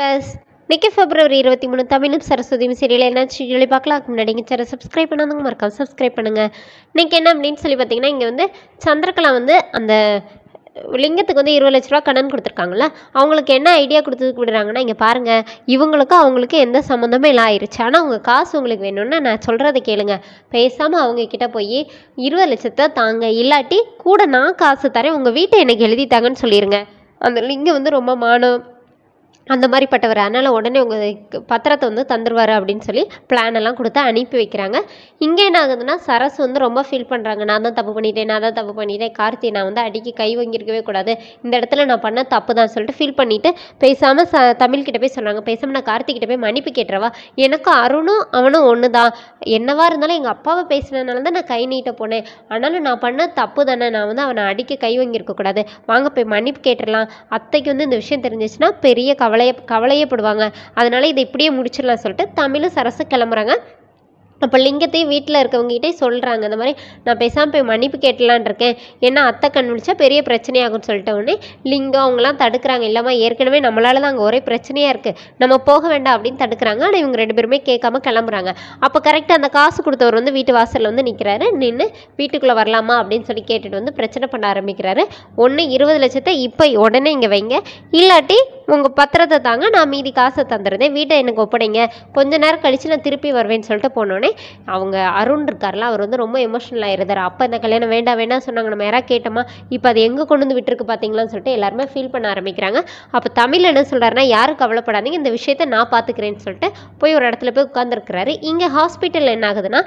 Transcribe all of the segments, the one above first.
ways இன்னைக்கு February இருபத்தி மூணு தமிழும் சரஸ்வதியும் சீரியல் என்னாச்சு சொல்லி பார்க்கலாம் முன்னாடி இங்கே சேனல் சப்ஸ்கிரைப் பண்ணாதவங்க மறக்காம சப்ஸ்கிரைப் பண்ணுங்கள் இன்றைக்கி என்ன அப்படின்னு சொல்லி பார்த்தீங்கன்னா இங்கே வந்து சந்திரகலா வந்து அந்த லிங்கத்துக்கு வந்து இருபது லட்ச ரூபா கடன் கொடுத்துருக்காங்கள அவங்களுக்கு என்ன ஐடியா கொடுத்து விடுறாங்கன்னா இங்கே பாருங்கள் இவங்களுக்கும் அவங்களுக்கு எந்த சம்மந்தமும் இல்லை ஆயிடுச்சு ஆனால் அவங்க காசு உங்களுக்கு வேணும்னா நான் சொல்கிறத கேளுங்க பேசாமல் அவங்கக்கிட்ட போய் இருபது லட்சத்தை தாங்க இல்லாட்டி கூட நான் காசு தரேன் உங்கள் வீட்டை எனக்கு எழுதி தாங்கன்னு சொல்லிடுங்க அந்த லிங்கம் வந்து ரொம்ப மானம் அந்த மாதிரி பட்டவர் அதனால் உடனே உங்கள் பத்திரத்தை வந்து தந்துடுவார் அப்படின்னு சொல்லி பிளான் எல்லாம் கொடுத்து அனுப்பி வைக்கிறாங்க இங்கே என்ன ஆகுதுன்னா சரஸ் வந்து ரொம்ப ஃபீல் பண்ணுறாங்க நான் தான் தப்பு பண்ணிட்டேன் நான் தான் தப்பு பண்ணிட்டேன் கார்த்தி நான் வந்து அடிக்க கை வாங்கியிருக்கவே கூடாது இந்த இடத்துல நான் பண்ண தப்பு தான் சொல்லிட்டு ஃபீல் பண்ணிவிட்டு பேசாமல் ச தமிழ்கிட்ட போய் சொல்கிறாங்க பேசாமல் நான் கார்த்திகிட்ட போய் மன்னிப்பு கேட்டுறவா எனக்கும் அருணும் அவனும் ஒன்று தான் என்னவாக இருந்தாலும் எங்கள் அப்பாவை பேசினதுனால தான் நான் கை நீட்ட போனேன் ஆனாலும் நான் பண்ண தப்பு தானே நான் வந்து அவனை அடிக்க கை வாங்கியிருக்கக்கூடாது வாங்க போய் மன்னிப்பு கேட்டுடலாம் அத்தைக்கு வந்து இந்த விஷயம் தெரிஞ்சிச்சுன்னா பெரிய கவலை கவலைய கவலையப்படுவாங்க அதனால் இதை இப்படியே முடிச்சிடலாம் சொல்லிட்டு தமிழும் சரசு கிளம்புறாங்க அப்போ லிங்கத்தையும் வீட்டில் இருக்கவங்ககிட்டே சொல்கிறாங்க இந்த மாதிரி நான் பேசாமல் போய் மன்னிப்பு கேட்டலான் இருக்கேன் ஏன்னா அத்தை கண் முடிச்சா பெரிய பிரச்சனையாகும்னு சொல்லிட்ட உடனே லிங்கம் அவங்களாம் தடுக்கிறாங்க இல்லைம்மா ஏற்கனவே நம்மளால தான் அங்கே ஒரே பிரச்சனையாக இருக்குது நம்ம போக வேண்டாம் அப்படின்னு தடுக்கிறாங்க ஆனால் இவங்க ரெண்டு பேருமே கேட்காம கிளம்புறாங்க அப்போ கரெக்டாக அந்த காசு கொடுத்தவர் வந்து வீட்டு வாசலில் வந்து நிற்கிறாரு நின்று வீட்டுக்குள்ளே வரலாமா அப்படின்னு சொல்லி கேட்டுட்டு வந்து பிரச்சனை பண்ண ஆரம்பிக்கிறாரு ஒன்று இருபது லட்சத்தை இப்போ உடனே இங்கே வைங்க இல்லாட்டி உங்கள் பத்திரத்தை தாங்க நான் மீதி காசை தந்துடுறேன் வீட்டை எனக்கு ஒப்படைங்க கொஞ்ச நேரம் கழித்து நான் திருப்பி வருவேன்னு சொல்லிட்டு போனோடனே அவங்க அருண் இருக்கார்ல அவர் வந்து ரொம்ப எமோஷனல் ஆயிருந்தார் அப்போ இந்த கல்யாணம் வேண்டாம் வேண்டாம் சொன்னாங்க நம்ம யாராவது கேட்டோமா இப்போ அது எங்கே கொண்டு வந்து விட்டுருக்கு பார்த்தீங்களான்னு சொல்லிட்டு எல்லாருமே ஃபீல் பண்ண ஆரம்பிக்கிறாங்க அப்போ தமிழ் என்ன சொல்கிறாருன்னா யாரும் கவலைப்படாதீங்க இந்த விஷயத்தை நான் பார்த்துக்கிறேன்னு சொல்லிட்டு போய் ஒரு இடத்துல போய் உட்காந்துருக்கிறாரு இங்கே ஹாஸ்பிட்டலில் என்ன ஆகுதுன்னா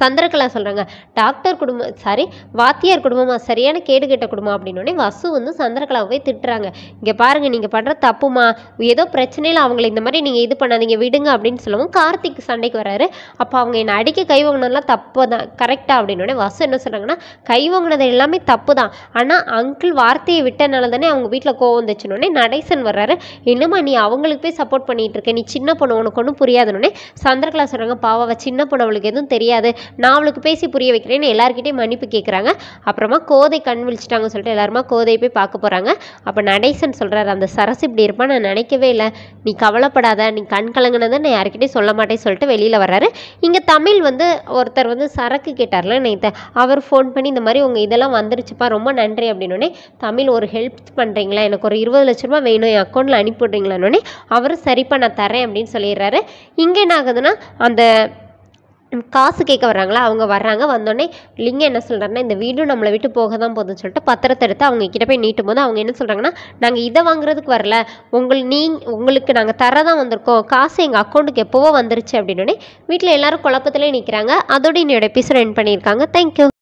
சந்திரகலா சொல்கிறாங்க டாக்டர் குடும்பம் சாரி வாத்தியார் குடும்பமாக சரியான கேடு கெட்ட குடும்பம் அப்படின்னோடனே வசு வந்து சந்திரகலாவை போய் திட்டுறாங்க இங்கே பாருங்கள் நீங்கள் பண்ணுற தப்புமா ஏதோ பிரச்சனையில் அவங்கள இந்த மாதிரி நீங்கள் இது பண்ணாதீங்க விடுங்க அப்படின்னு சொல்லவும் கார்த்திக் சண்டைக்கு வராரு அப்போ அவங்க என்னை அடிக்க கை வாங்கினதெல்லாம் தப்பு தான் கரெக்டாக அப்படின்னோடனே வசு என்ன சொல்கிறாங்கன்னா கை வாங்கினது எல்லாமே தப்பு தான் ஆனால் அங்கிள் வார்த்தையை விட்டனால தானே அவங்க வீட்டில் கோவம் வந்துச்சுனோடனே நடேசன் வர்றாரு என்னம்மா நீ அவங்களுக்கு போய் சப்போர்ட் பண்ணிகிட்டு இருக்க நீ சின்ன பொண்ணு உனக்கு ஒன்றும் புரியாதுனோடனே சந்திரகலா சொல்கிறாங்க பாவாவை சின்ன பொண்ணு அவளுக்கு எதுவும் தெரியாது நான் அவளுக்கு பேசி புரிய வைக்கிறேன்னு எல்லாருக்கிட்டே மன்னிப்பு கேட்குறாங்க அப்புறமா கோதை கண் விழிச்சிட்டாங்க சொல்லிட்டு எல்லாருமா கோதை போய் பார்க்க போகிறாங்க அப்போ நடேசன் சொல்கிறாரு அந்த சரசு இப்படி இருப்பான் நான் நினைக்கவே இல்லை நீ கவலைப்படாத நீ கண் கலங்கினதை நான் யாருக்கிட்டே சொல்ல மாட்டேன்னு சொல்லிட்டு வெளியில் வர்றாரு இங்கே தமிழ் வந்து ஒருத்தர் வந்து சரக்கு கேட்டார்ல நேற்று அவர் ஃபோன் பண்ணி இந்த மாதிரி உங்கள் இதெல்லாம் வந்துருச்சுப்பா ரொம்ப நன்றி அப்படின்னோடனே தமிழ் ஒரு ஹெல்ப் பண்ணுறீங்களா எனக்கு ஒரு இருபது லட்ச ரூபா வேணும் என் அக்கௌண்ட்டில் அனுப்பிவிட்றீங்களான்னொடனே அவரும் சரிப்பா நான் தரேன் அப்படின்னு சொல்லிடுறாரு இங்கே என்ன ஆகுதுன்னா அந்த காசு கேட்க வர்றாங்களா அவங்க வர்றாங்க வந்தோடனே லிங்கம் என்ன சொல்கிறாங்கன்னா இந்த வீடும் நம்மளை விட்டு போக தான் போதும்னு சொல்லிட்டு பத்திரத்தை எடுத்து அவங்க கிட்ட போய் நீட்டும் போது அவங்க என்ன சொல்கிறாங்கன்னா நாங்கள் இதை வாங்குறதுக்கு வரல உங்கள் நீ உங்களுக்கு நாங்கள் தர தான் வந்திருக்கோம் காசு எங்கள் அக்கௌண்ட்டுக்கு எப்போவோ வந்துருச்சு அப்படின்னோடனே வீட்டில் எல்லோரும் குழப்பத்திலே நிற்கிறாங்க அதோடு என்னோட எபிசோட் என் பண்ணியிருக்காங்க தேங்க்யூ